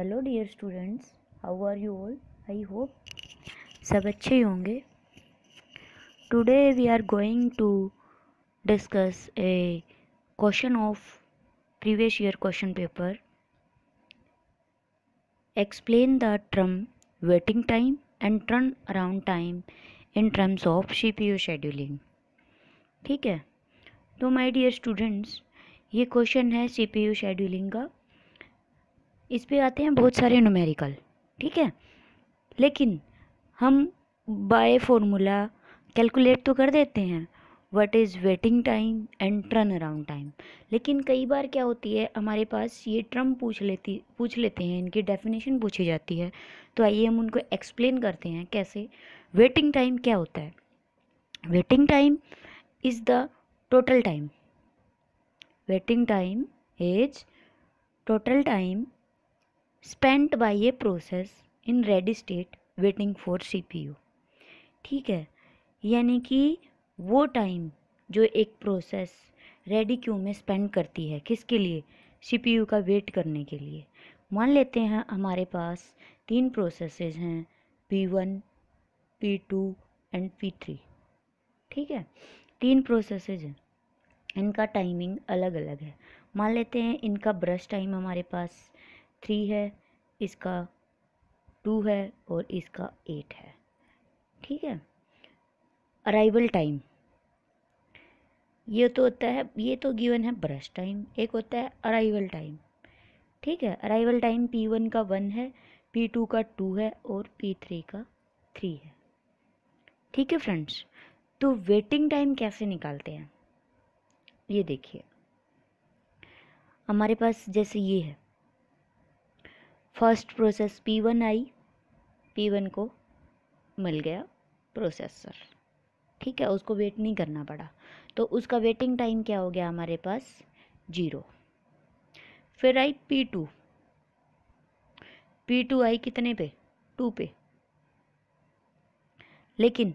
hello dear students how are you all I hope सब अच्छे ही होंगे today we are going to discuss a question of previous year question paper term waiting time and turn around time in terms of C P U scheduling ठीक है तो my dear students ये question है CPU scheduling का इस पर आते हैं बहुत सारे न्यूमेरिकल ठीक है लेकिन हम बाय फॉर्मूला कैलकुलेट तो कर देते हैं what is waiting time and turn around time लेकिन कई बार क्या होती है हमारे पास ये ट्रम पूछ लेती पूछ लेते हैं इनकी डेफिनेशन पूछी जाती है तो आइए हम उनको एक्सप्लेन करते हैं कैसे वेटिंग टाइम क्या होता है waiting time is the total time waiting time is total time spent by a process in ready state waiting for you ठीक है यानी कि वो टाइम जो एक प्रोसेस रेडी क्यू में स्पेंड करती है किसके लिए यू का वेट करने के लिए मान लेते हैं हमारे पास तीन प्रोसेसेस हैं P one P two and P three ठीक है तीन प्रोसेस हैं इनका टाइमिंग अलग अलग है मान लेते हैं इनका ब्रश टाइम हमारे पास थ्री है इसका टू है और इसका एट है ठीक है अराइवल टाइम ये तो होता है ये तो गिवन है ब्रश टाइम एक होता है अराइवल टाइम ठीक है अराइवल टाइम पी वन का वन है पी टू का टू है और पी थ्री का थ्री है ठीक है फ्रेंड्स तो वेटिंग टाइम कैसे निकालते हैं ये देखिए हमारे पास जैसे ये है first process P one I P one को मिल गया प्रोसेसर ठीक है उसको वेट नहीं करना पड़ा तो उसका वेटिंग टाइम क्या हो गया हमारे पास जीरो फिर I P two P two I कितने पे टू पे लेकिन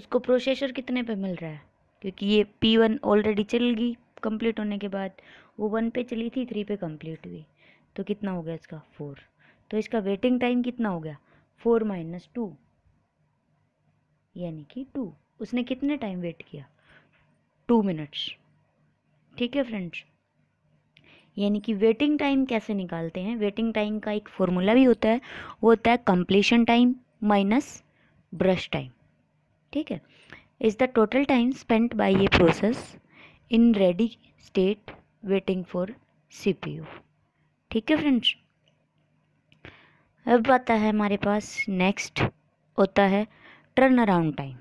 उसको प्रोसेसर कितने पे मिल रहा है क्योंकि ये पी वन ऑलरेडी चल गई कंप्लीट होने के बाद वो वन पे चली थी थ्री पे कंप्लीट हुई तो कितना हो गया इसका फोर तो इसका वेटिंग टाइम कितना हो गया फोर माइनस टू यानी कि टू उसने कितने टाइम वेट किया टू मिनट्स ठीक है फ्रेंड्स यानी कि वेटिंग टाइम कैसे निकालते हैं वेटिंग टाइम का एक फॉर्मूला भी होता है वो होता है completion time minus burst time ठीक है is the total time spent by ये process in ready state waiting for CPU ठीक है फ्रेंड्स अब आता है हमारे पास नेक्स्ट होता है टर्न अराउंड टाइम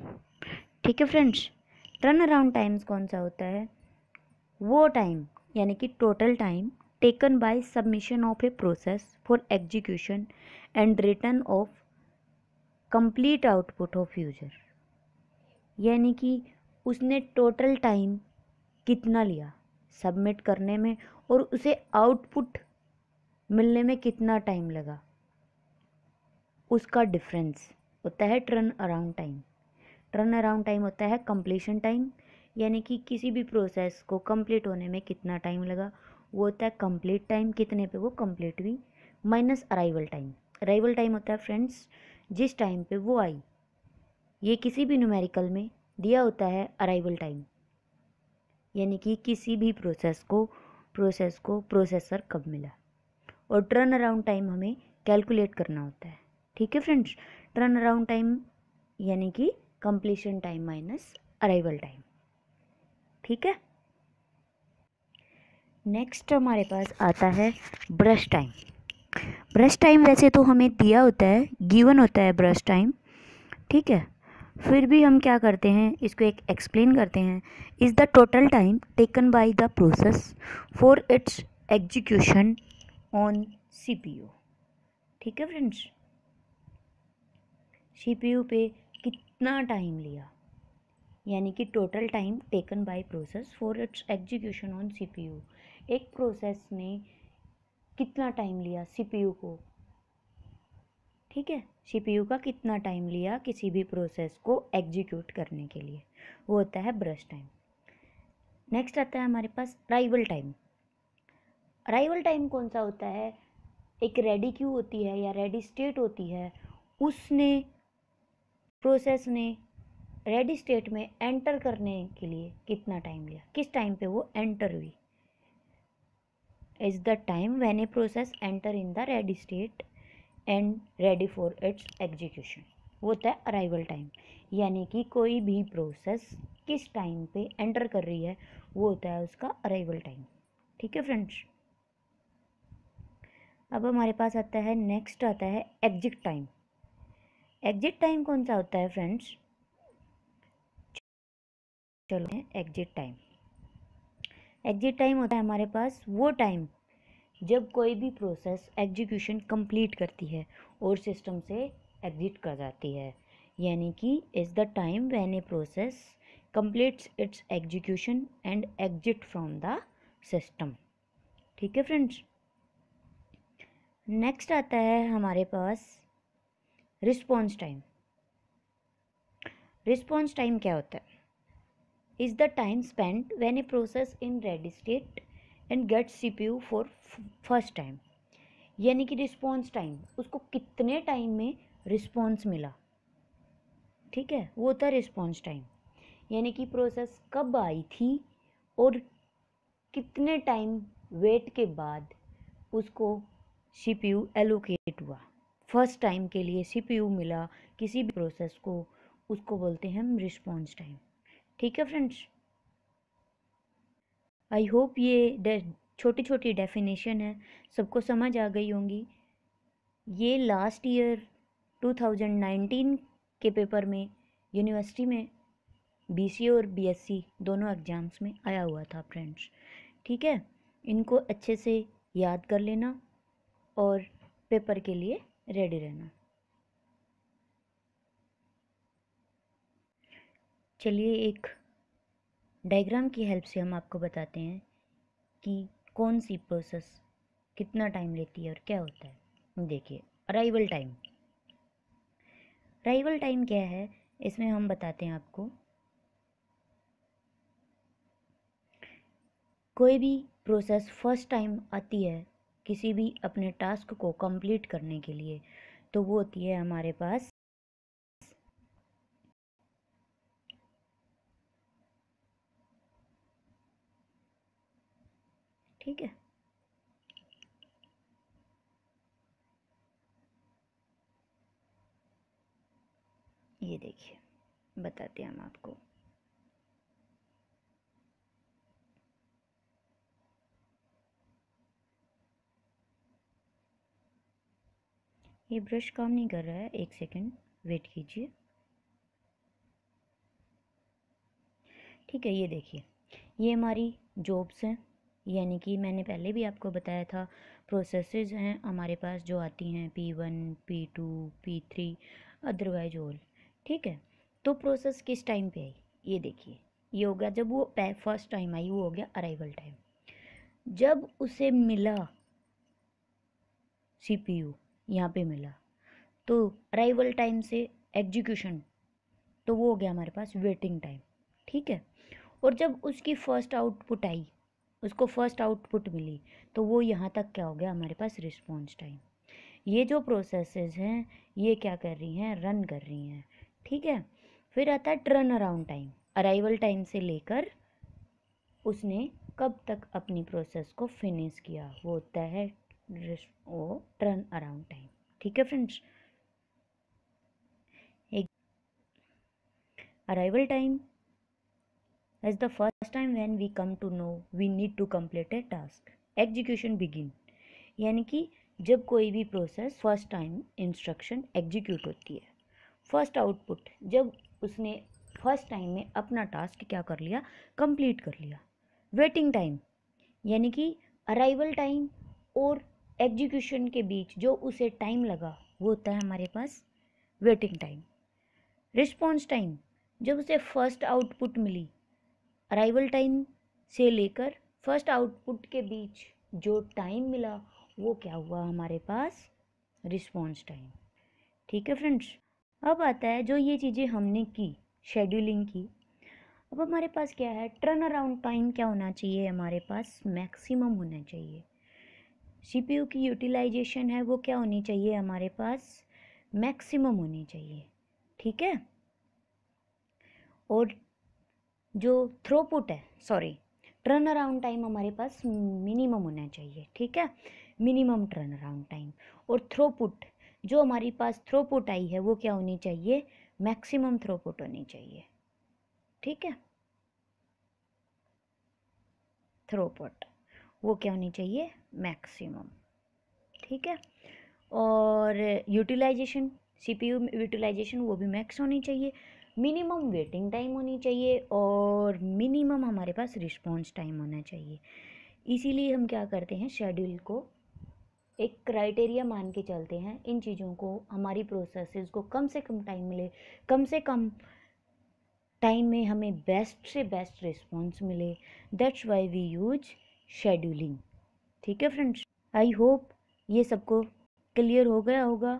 ठीक है फ्रेंड्स टर्न अराउंड टाइम्स कौन सा होता है वो टाइम यानी कि total time taken by submission of a process for execution and return of complete output of user यानी कि उसने टोटल टाइम कितना लिया सबमिट करने में और उसे आउटपुट मिलने में कितना टाइम लगा उसका डिफरेंस होता है turn around time turn around time होता है कंप्लीशन टाइम यानी कि किसी भी प्रोसेस को कंप्लीट होने में कितना टाइम लगा वो होता है कंप्लीट टाइम कितने पे वो कंप्लीट हुई minus arrival time arrival time होता है फ्रेंड्स जिस टाइम पे वो आई ये किसी भी न्यूमेरिकल में दिया होता है अराइवल टाइम यानी कि किसी भी प्रोसेस को प्रोसेस को प्रोसेसर कब मिला और टर्न अराउंड टाइम हमें कैलकुलेट करना होता है ठीक है फ्रेंड्स टर्न अराउंड टाइम यानी कि completion time minus arrival time ठीक है नेक्स्ट हमारे पास आता है ब्रश टाइम ब्रश टाइम वैसे तो हमें दिया होता है गिवन होता है ब्रश टाइम ठीक है फिर भी हम क्या करते हैं इसको एक एक्सप्लेन करते हैं is the total time taken by the process for its execution on CPU ठीक है फ्रेंड्स सीपीयू पे कितना टाइम लिया यानी कि total time taken by process for its execution on CPU एक प्रोसेस ने कितना टाइम लिया सीपीयू को ठीक है सीपीयू का कितना टाइम लिया किसी भी प्रोसेस को एग्जीक्यूट करने के लिए वो होता है ब्रश टाइम नेक्स्ट आता है हमारे पास अराइवल टाइम अराइवल टाइम कौन सा होता है एक रेडी क्यू होती है या रेडी स्टेट होती है उसने प्रोसेस ने रेडी स्टेट में एंटर करने के लिए कितना टाइम लिया किस टाइम पे वो एंटर हुई is the time when a process enter in the ready state and ready for its execution वो होता है अराइवल टाइम यानी कि कोई भी प्रोसेस किस टाइम पे एंटर कर रही है वो होता है उसका अराइवल टाइम ठीक है फ्रेंड्स अब हमारे पास आता है नेक्स्ट आता है एग्जिट टाइम एग्जिट टाइम कौन सा होता है फ्रेंड्स चलो एग्जिट टाइम एग्जिट टाइम होता है हमारे पास वो टाइम जब कोई भी प्रोसेस एग्जीक्यूशन कंप्लीट करती है और सिस्टम से एग्जिट कर जाती है यानी कि is the time when a process completes its execution and exit from the system ठीक है फ्रेंड्स नेक्स्ट आता है हमारे पास रिस्पॉन्स टाइम रिस्पॉन्स टाइम क्या होता है is the time spend when a process in ready state and get C P U for first time यानी कि रिस्पॉन्स टाइम उसको कितने टाइम में रिस्पॉन्स मिला ठीक है वो था रिस्पॉन्स टाइम यानी कि प्रोसेस कब आई थी और कितने टाइम वेट के बाद उसको सीपीयू एलोकेट हुआ फर्स्ट टाइम के लिए सीपीयू मिला किसी भी प्रोसेस को उसको बोलते हैं हम रिस्पॉन्स टाइम ठीक है फ्रेंड्स आई होप ये छोटी छोटी डेफिनेशन है सबको समझ आ गई होंगी ये लास्ट ईयर 2019 के पेपर में यूनिवर्सिटी में बीसीए और बीएससी दोनों एग्ज़ाम्स में आया हुआ था फ्रेंड्स ठीक है इनको अच्छे से याद कर लेना और पेपर के लिए रेडी रहना चलिए एक डायग्राम की हेल्प से हम आपको बताते हैं कि कौन सी प्रोसेस कितना टाइम लेती है और क्या होता है देखिए अराइवल टाइम अराइवल टाइम क्या है इसमें हम बताते हैं आपको कोई भी प्रोसेस फर्स्ट टाइम आती है किसी भी अपने टास्क को कंप्लीट करने के लिए तो वो होती है हमारे पास ठीक है ये देखिए बताते हैं हम आपको ये ब्रश काम नहीं कर रहा है एक सेकेंड वेट कीजिए ठीक है ये देखिए ये हमारी जॉब्स हैं यानी कि मैंने पहले भी आपको बताया था प्रोसेसेस हैं हमारे पास जो आती हैं P one P two P three otherwise all ठीक है तो प्रोसेस किस टाइम पे आई ये देखिए ये हो गया जब वो फर्स्ट टाइम आई वो हो गया अराइवल टाइम जब उसे मिला सीपीयू यहाँ पे मिला तो अराइवल टाइम से एग्जीक्यूशन तो वो हो गया हमारे पास वेटिंग टाइम ठीक है और जब उसकी फ़र्स्ट आउटपुट आई उसको फर्स्ट आउटपुट मिली तो वो यहाँ तक क्या हो गया हमारे पास रिस्पॉन्स टाइम ये जो प्रोसेसेस हैं ये क्या कर रही हैं रन कर रही हैं ठीक है फिर आता है turn around time arrival time से लेकर उसने कब तक अपनी प्रोसेस को फिनिश किया वो होता है वो टर्न अराउंड टाइम ठीक है फ्रेंड्स एक arrival time as the first time when we come to know we need to complete a task execution begin यानी कि जब कोई भी process first time instruction execute होती है फर्स्ट आउटपुट जब उसने फर्स्ट टाइम में अपना टास्क क्या कर लिया कंप्लीट कर लिया वेटिंग टाइम यानी कि अराइवल टाइम और एग्जीक्यूशन के बीच जो उसे टाइम लगा वो होता है हमारे पास वेटिंग टाइम रिस्पॉन्स टाइम जब उसे फर्स्ट आउटपुट मिली अराइवल टाइम से लेकर फर्स्ट आउटपुट के बीच जो टाइम मिला वो क्या हुआ हमारे पास रिस्पॉन्स टाइम ठीक है फ्रेंड्स अब आता है जो ये चीज़ें हमने की शेड्यूलिंग की अब हमारे पास क्या है टर्न अराउंड टाइम क्या होना चाहिए हमारे पास मैक्सिमम होना चाहिए सीपीयू की यूटिलाइजेशन है वो क्या होनी चाहिए हमारे पास मैक्सिमम होनी चाहिए ठीक है और जो थ्रोपुट है सॉरी टर्न अराउंड टाइम हमारे पास मिनिमम होना चाहिए ठीक है मिनिमम टर्न अराउंड टाइम और थ्रोपुट जो हमारे पास थ्रोपुट आई है वो क्या होनी चाहिए मैक्सिमम थ्रोपुट होनी चाहिए ठीक है थ्रोपुट वो क्या होनी चाहिए मैक्सिमम ठीक है और यूटिलाइजेशन सीपीयू यूटिलाइजेशन वो भी मैक्स होनी चाहिए मिनिमम वेटिंग टाइम होनी चाहिए और मिनिमम हमारे पास रिस्पॉन्स टाइम होना चाहिए इसीलिए हम क्या करते हैं शेड्यूल को एक क्राइटेरिया मान के चलते हैं इन चीज़ों को हमारी प्रोसेसेस को कम से कम टाइम मिले कम से कम टाइम में हमें बेस्ट से बेस्ट रिस्पॉन्स मिले that's why we use scheduling ठीक है फ्रेंड्स आई होप ये सबको क्लियर हो गया होगा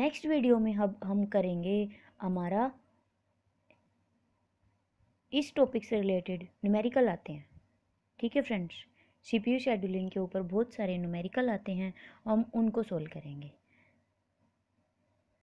नेक्स्ट वीडियो में हम हम करेंगे हमारा इस टॉपिक से रिलेटेड न्यूमेरिकल आते हैं ठीक है फ्रेंड्स सीपीयू शेड्यूलिंग के ऊपर बहुत सारे न्यूमेरिकल आते हैं हम उनको सोल्व करेंगे